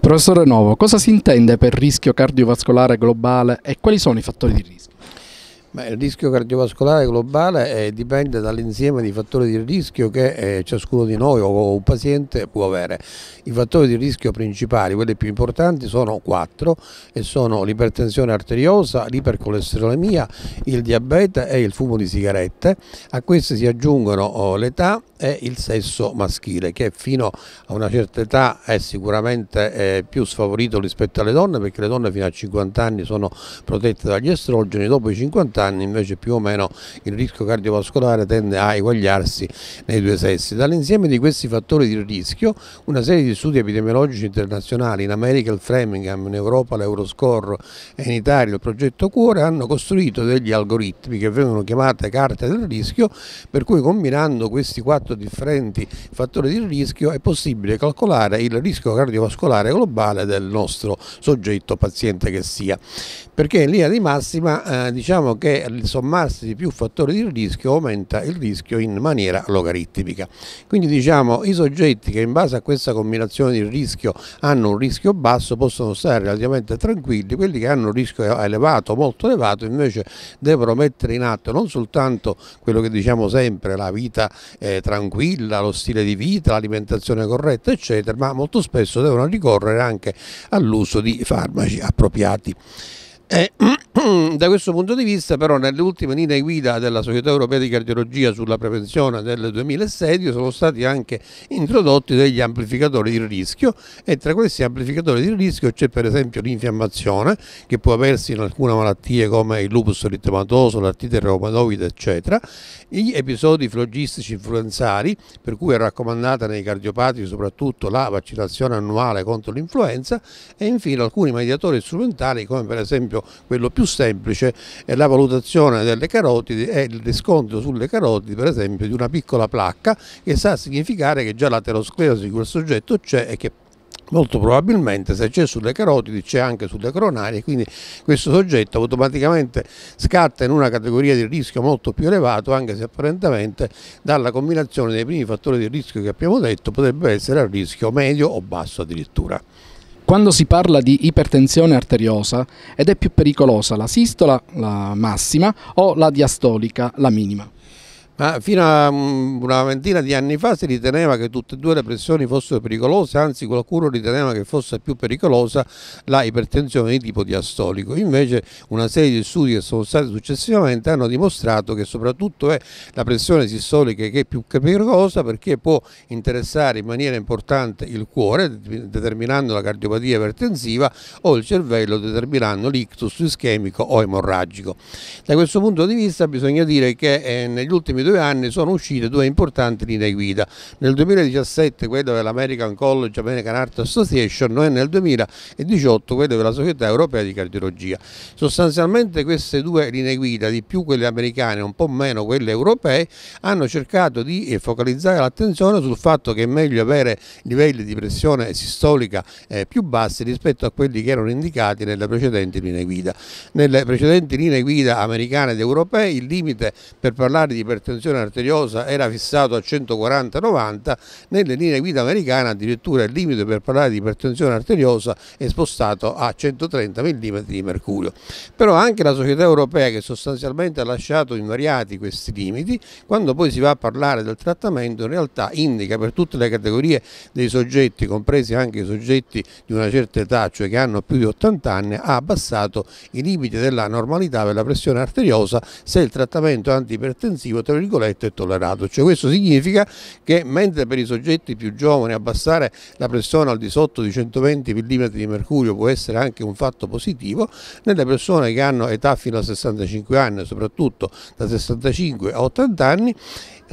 Professore Novo, cosa si intende per rischio cardiovascolare globale e quali sono i fattori di rischio? Beh, il rischio cardiovascolare globale eh, dipende dall'insieme di fattori di rischio che eh, ciascuno di noi o un paziente può avere. I fattori di rischio principali, quelli più importanti, sono quattro e sono l'ipertensione arteriosa, l'ipercolesterolemia, il diabete e il fumo di sigarette. A questi si aggiungono oh, l'età e il sesso maschile che fino a una certa età è sicuramente eh, più sfavorito rispetto alle donne perché le donne fino a 50 anni sono protette dagli estrogeni, dopo i 50 anni anni invece più o meno il rischio cardiovascolare tende a eguagliarsi nei due sessi. Dall'insieme di questi fattori di rischio una serie di studi epidemiologici internazionali in America il Framingham, in Europa l'Euroscore e in Italia il progetto Cuore hanno costruito degli algoritmi che vengono chiamate carte del rischio per cui combinando questi quattro differenti fattori di rischio è possibile calcolare il rischio cardiovascolare globale del nostro soggetto paziente che sia perché in linea di massima eh, diciamo che perché il sommarsi di più fattori di rischio aumenta il rischio in maniera logaritmica. Quindi diciamo i soggetti che in base a questa combinazione di rischio hanno un rischio basso possono stare relativamente tranquilli, quelli che hanno un rischio elevato, molto elevato invece devono mettere in atto non soltanto quello che diciamo sempre, la vita eh, tranquilla, lo stile di vita, l'alimentazione corretta eccetera, ma molto spesso devono ricorrere anche all'uso di farmaci appropriati. Eh, da questo punto di vista però nelle ultime linee guida della Società Europea di Cardiologia sulla prevenzione del 2016 sono stati anche introdotti degli amplificatori di rischio e tra questi amplificatori di rischio c'è per esempio l'infiammazione che può aversi in alcune malattie come il lupus eritematoso, l'artite reumatoide eccetera, gli episodi flogistici influenzari per cui è raccomandata nei cardiopatici soprattutto la vaccinazione annuale contro l'influenza e infine alcuni mediatori strumentali come per esempio quello più semplice semplice è la valutazione delle carotidi e il riscontro sulle carotidi per esempio di una piccola placca che sa significare che già l'aterosclerosi di quel soggetto c'è e che molto probabilmente se c'è sulle carotidi c'è anche sulle coronarie quindi questo soggetto automaticamente scatta in una categoria di rischio molto più elevato anche se apparentemente dalla combinazione dei primi fattori di rischio che abbiamo detto potrebbe essere a rischio medio o basso addirittura. Quando si parla di ipertensione arteriosa ed è più pericolosa la sistola, la massima, o la diastolica, la minima? Ma fino a mm, una ventina di anni fa si riteneva che tutte e due le pressioni fossero pericolose, anzi qualcuno riteneva che fosse più pericolosa la ipertensione di tipo diastolico. Invece una serie di studi che sono stati successivamente hanno dimostrato che soprattutto è eh, la pressione sistolica che è più pericolosa perché può interessare in maniera importante il cuore determinando la cardiopatia ipertensiva o il cervello determinando l'ictus ischemico o emorragico. Da questo punto di vista bisogna dire che eh, negli ultimi due due anni sono uscite due importanti linee guida, nel 2017 quella dell'American College American Heart Association e nel 2018 quella della Società Europea di Cardiologia. Sostanzialmente queste due linee guida, di più quelle americane e un po' meno quelle europee, hanno cercato di eh, focalizzare l'attenzione sul fatto che è meglio avere livelli di pressione sistolica eh, più bassi rispetto a quelli che erano indicati nelle precedenti linee guida. Nelle precedenti linee guida americane ed europee il limite per parlare di ipertensione tensione arteriosa era fissato a 140-90, nelle linee guida americane addirittura il limite per parlare di ipertensione arteriosa è spostato a 130 mm di mercurio. Però anche la società europea che sostanzialmente ha lasciato invariati questi limiti, quando poi si va a parlare del trattamento in realtà indica per tutte le categorie dei soggetti, compresi anche i soggetti di una certa età, cioè che hanno più di 80 anni, ha abbassato i limiti della normalità per la pressione arteriosa se il trattamento antipertensivo tra virgolette, è tollerato. Cioè questo significa che mentre per i soggetti più giovani abbassare la pressione al di sotto di 120 mm di mercurio può essere anche un fatto positivo, nelle persone che hanno età fino a 65 anni, soprattutto da 65 a 80 anni,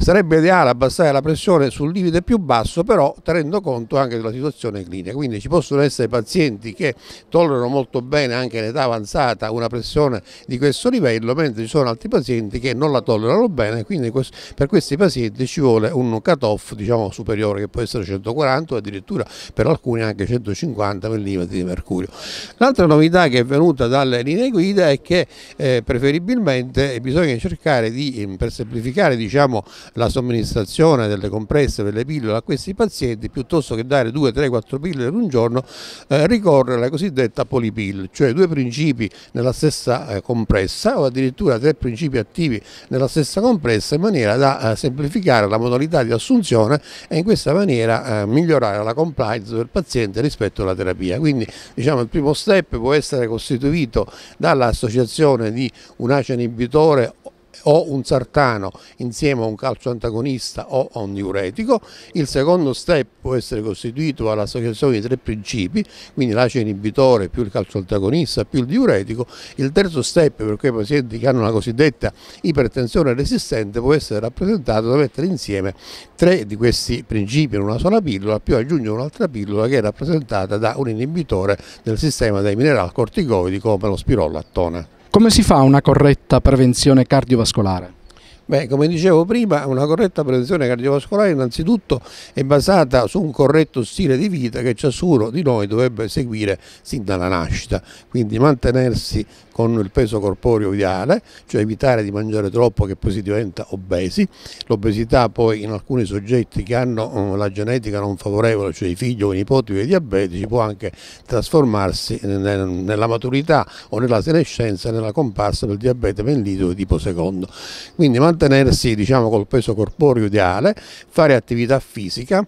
sarebbe ideale abbassare la pressione sul limite più basso però tenendo conto anche della situazione clinica quindi ci possono essere pazienti che tollerano molto bene anche in età avanzata una pressione di questo livello mentre ci sono altri pazienti che non la tollerano bene quindi quindi per questi pazienti ci vuole un cut-off diciamo, superiore che può essere 140 o addirittura per alcuni anche 150 mm di mercurio. L'altra novità che è venuta dalle linee guida è che eh, preferibilmente eh, bisogna cercare di, mm, per semplificare diciamo, la somministrazione delle compresse per le pillole a questi pazienti, piuttosto che dare 2, 3, 4 pillole in un giorno, eh, ricorrere alla cosiddetta polipill, cioè due principi nella stessa eh, compressa o addirittura tre principi attivi nella stessa compressa cassa in maniera da eh, semplificare la modalità di assunzione e in questa maniera eh, migliorare la compliance del paziente rispetto alla terapia. Quindi diciamo, il primo step può essere costituito dall'associazione di un acene inibitore o un sartano insieme a un calcio antagonista o a un diuretico, il secondo step può essere costituito dall'associazione di tre principi, quindi l'acido inibitore più il calcio antagonista più il diuretico, il terzo step per quei pazienti che hanno la cosiddetta ipertensione resistente può essere rappresentato da mettere insieme tre di questi principi in una sola pillola più aggiungere un'altra pillola che è rappresentata da un inibitore del sistema dei minerali corticoidi come lo spirolattone. Come si fa una corretta prevenzione cardiovascolare? Beh, come dicevo prima, una corretta prevenzione cardiovascolare innanzitutto è basata su un corretto stile di vita che ciascuno di noi dovrebbe seguire sin dalla nascita, quindi mantenersi con il peso corporeo ideale, cioè evitare di mangiare troppo che poi si diventa obesi. L'obesità poi in alcuni soggetti che hanno uh, la genetica non favorevole, cioè i figli o i nipoti o i diabetici, può anche trasformarsi nella maturità o nella senescenza, nella comparsa del diabete mellito di tipo secondo. Quindi mantenersi diciamo, col peso corporeo ideale, fare attività fisica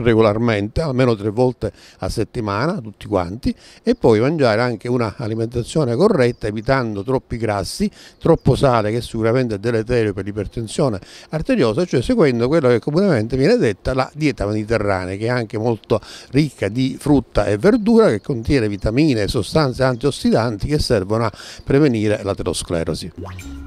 regolarmente, almeno tre volte a settimana, tutti quanti, e poi mangiare anche un'alimentazione corretta, evitando troppi grassi, troppo sale che sicuramente è deleterio per l'ipertensione arteriosa, cioè seguendo quello che comunemente viene detta la dieta mediterranea, che è anche molto ricca di frutta e verdura, che contiene vitamine e sostanze antiossidanti che servono a prevenire l'aterosclerosi.